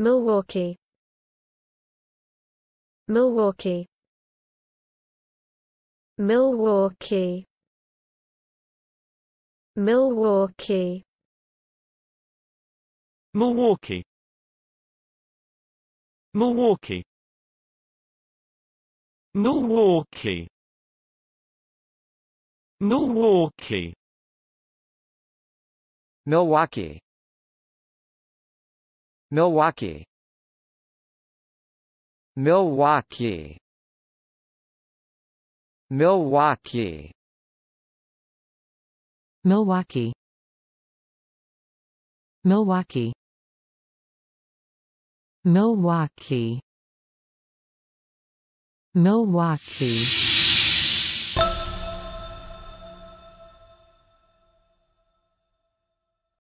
Milwaukee Milwaukee Milwaukee Milwaukee Milwaukee Milwaukee Milwaukee Milwaukee Milwaukee Milwaukee Milwaukee Milwaukee Milwaukee Milwaukee Milwaukee Milwaukee